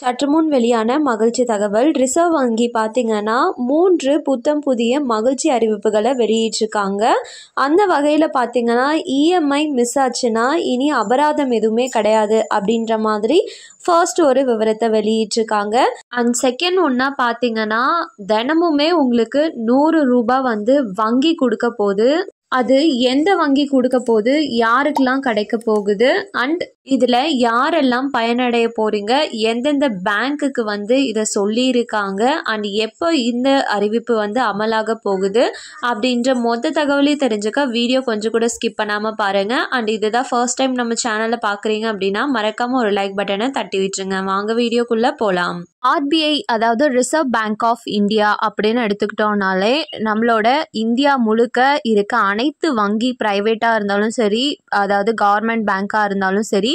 சற்று முன் வெளியான மகிழ்ச்சி தகவல் ரிசர்வ் வங்கி பார்த்திங்கன்னா மூன்று புத்தம் புதிய மகிழ்ச்சி அறிவிப்புகளை வெளியிட்டிருக்காங்க அந்த வகையில் பார்த்திங்கன்னா இஎம்ஐ மிஸ் ஆச்சுன்னா இனி அபராதம் எதுவுமே கிடையாது அப்படின்ற மாதிரி ஃபர்ஸ்ட் ஒரு விவரத்தை வெளியிட்டிருக்காங்க அண்ட் செகண்ட் ஒன்றா பார்த்திங்கன்னா தினமுமே உங்களுக்கு நூறு ரூபாய் வந்து வங்கி கொடுக்க போகுது அது எந்த வங்கி கொடுக்க போகுது யாருக்கெல்லாம் கிடைக்க போகுது அண்ட் இதில் யாரெல்லாம் பயனடைய போகிறீங்க எந்தெந்த பேங்க்குக்கு வந்து இதை சொல்லியிருக்காங்க அண்ட் எப்போ இந்த அறிவிப்பு வந்து அமலாக போகுது அப்படின்ற மொத்த தகவலையும் தெரிஞ்சுக்க வீடியோ கொஞ்சம் கூட ஸ்கிப் பண்ணாமல் பாருங்கள் அண்ட் இதுதான் ஃபர்ஸ்ட் டைம் நம்ம சேனலில் பார்க்குறீங்க அப்படின்னா மறக்காமல் ஒரு லைக் பட்டனை தட்டி விட்டுருங்க வாங்க வீடியோக்குள்ளே போகலாம் ஆர்பிஐ அதாவது ரிசர்வ் பேங்க் ஆஃப் இந்தியா அப்படின்னு எடுத்துக்கிட்டோம்னாலே நம்மளோட இந்தியா முழுக்க இருக்க அனைத்து வங்கி ப்ரைவேட்டாக இருந்தாலும் சரி அதாவது கவர்மெண்ட் பேங்காக இருந்தாலும் சரி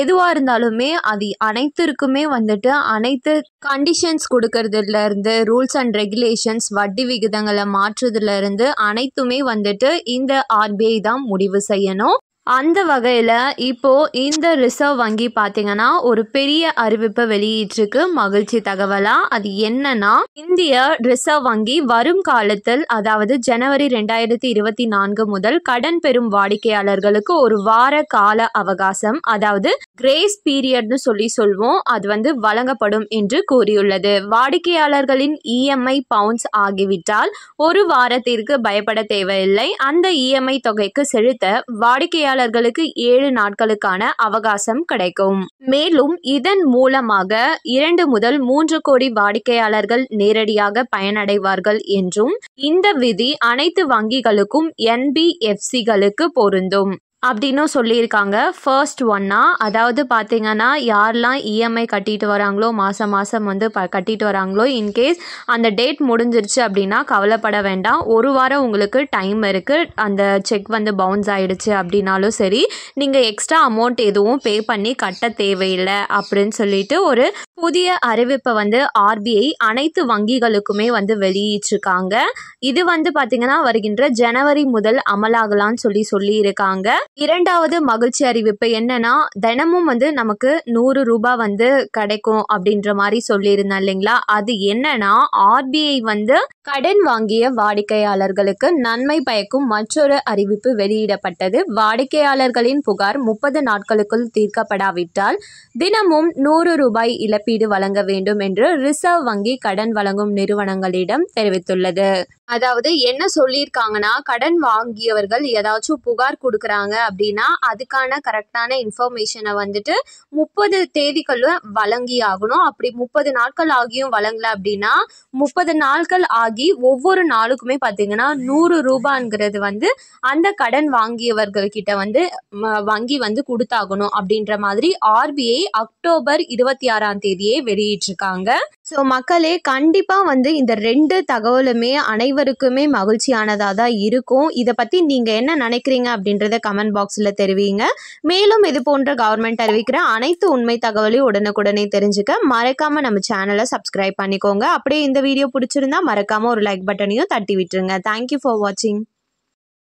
எதுவாக இருந்தாலுமே அது அனைத்திற்குமே வந்துட்டு அனைத்து கண்டிஷன்ஸ் கொடுக்கறதுலேருந்து ரூல்ஸ் அண்ட் ரெகுலேஷன்ஸ் வட்டி விகிதங்களை மாற்றுறதுலேருந்து அனைத்துமே வந்துட்டு இந்த ஆர்பிஐ தான் முடிவு செய்யணும் அந்த வகையில் இப்போது இந்த ரிசர்வ் வங்கி பார்த்திங்கன்னா ஒரு பெரிய அறிவிப்பை வெளியிட்டிருக்கு மகிழ்ச்சி தகவலாக அது என்னன்னா இந்திய ரிசர்வ் வங்கி வரும் காலத்தில் அதாவது ஜனவரி ரெண்டாயிரத்தி இருபத்தி நான்கு முதல் கடன் பெறும் வாடிக்கையாளர்களுக்கு ஒரு வார கால அவகாசம் அதாவது கிரேஸ் பீரியட்னு சொல்லி சொல்வோம் அது வந்து வழங்கப்படும் என்று கூறியுள்ளது வாடிக்கையாளர்களின் இஎம்ஐ e பவுன்ஸ் ஆகிவிட்டால் ஒரு வாரத்திற்கு பயப்பட தேவையில்லை அந்த இஎம்ஐ e தொகைக்கு செலுத்த வாடிக்கையாளர்களுக்கு ஏழு நாட்களுக்கான அவகாசம் கிடைக்கும் மேலும் இதன் மூலமாக இரண்டு முதல் மூன்று கோடி வாடிக்கையாளர்கள் நேரடியாக பயனடைவார்கள் என்றும் இந்த விதி அனைத்து வங்கிகளுக்கும் என்பிஎஃப்சிகளுக்கு பொருந்தும் அப்படின்னும் சொல்லியிருக்காங்க ஃபர்ஸ்ட் ஒன்னா அதாவது பார்த்திங்கன்னா யாரெல்லாம் இஎம்ஐ e கட்டிட்டு வராங்களோ மாதம் மாதம் வந்து ப கட்டிட்டு வராங்களோ இன்கேஸ் அந்த டேட் முடிஞ்சிருச்சு அப்படின்னா கவலைப்பட வேண்டாம் ஒரு வாரம் உங்களுக்கு டைம் இருக்குது அந்த செக் வந்து பவுன்ஸ் ஆகிடுச்சு அப்படின்னாலும் சரி நீங்கள் எக்ஸ்ட்ரா அமௌண்ட் எதுவும் பே பண்ணி கட்ட தேவையில்லை அப்படின்னு சொல்லிட்டு ஒரு புதிய அறிவிப்பை வந்து ஆர்பிஐ அனைத்து வங்கிகளுக்குமே வந்து வெளியிட்டிருக்காங்க இது வந்து பார்த்திங்கன்னா வருகின்ற ஜனவரி முதல் அமலாகலான்னு சொல்லி சொல்லியிருக்காங்க இரண்டாவது மகிழ்ச்சி அறிவிப்பு என்னன்னா தினமும் வந்து நமக்கு நூறு ரூபாய் வந்து கிடைக்கும் அப்படின்ற மாதிரி சொல்லியிருந்தேன் இல்லைங்களா அது என்னன்னா ஆர்பிஐ வந்து கடன் வாங்கிய வாடிக்கையாளர்களுக்கு நன்மை பயக்கும் மற்றொரு அறிவிப்பு வெளியிடப்பட்டது வாடிக்கையாளர்களின் புகார் முப்பது நாட்களுக்குள் தீர்க்கப்படாவிட்டால் தினமும் நூறு ரூபாய் இழப்பீடு வழங்க வேண்டும் என்று ரிசர்வ் வங்கி கடன் வழங்கும் நிறுவனங்களிடம் தெரிவித்துள்ளது அதாவது என்ன சொல்லியிருக்காங்கன்னா கடன் வாங்கியவர்கள் ஏதாச்சும் புகார் கொடுக்குறாங்க அப்படின்னா அதுக்கான கரெக்டான இன்ஃபர்மேஷனை வந்துட்டு முப்பது தேதிக்குள்ள வழங்கி ஆகணும் அப்படி முப்பது நாட்கள் ஆகியும் வழங்கல அப்படின்னா முப்பது நாட்கள் ஆகி ஒவ்வொரு நாளுக்குமே பார்த்தீங்கன்னா நூறு ரூபாங்கிறது வந்து அந்த கடன் வாங்கியவர்கள் கிட்ட வந்து வங்கி வந்து கொடுத்தாகணும் அப்படின்ற மாதிரி ஆர்பிஐ அக்டோபர் இருபத்தி ஆறாம் தேதியே வெளியிட்டிருக்காங்க ஸோ மக்களே கண்டிப்பாக வந்து இந்த ரெண்டு தகவலுமே அனைவருக்குமே மகிழ்ச்சியானதாக தான் இருக்கும் இதை பற்றி நீங்கள் என்ன நினைக்கிறீங்க அப்படின்றத கமெண்ட் பாக்ஸில் தெரிவிங்க மேலும் இது போன்ற கவர்மெண்ட் அறிவிக்கிற அனைத்து உண்மை தகவலையும் உடனுக்குடனே தெரிஞ்சுக்க மறக்காமல் நம்ம சேனலை சப்ஸ்கிரைப் பண்ணிக்கோங்க அப்படியே இந்த வீடியோ பிடிச்சிருந்தா மறக்காமல் ஒரு லைக் பட்டனையும் தட்டி விட்டுருங்க தேங்க்யூ ஃபார் வாட்சிங்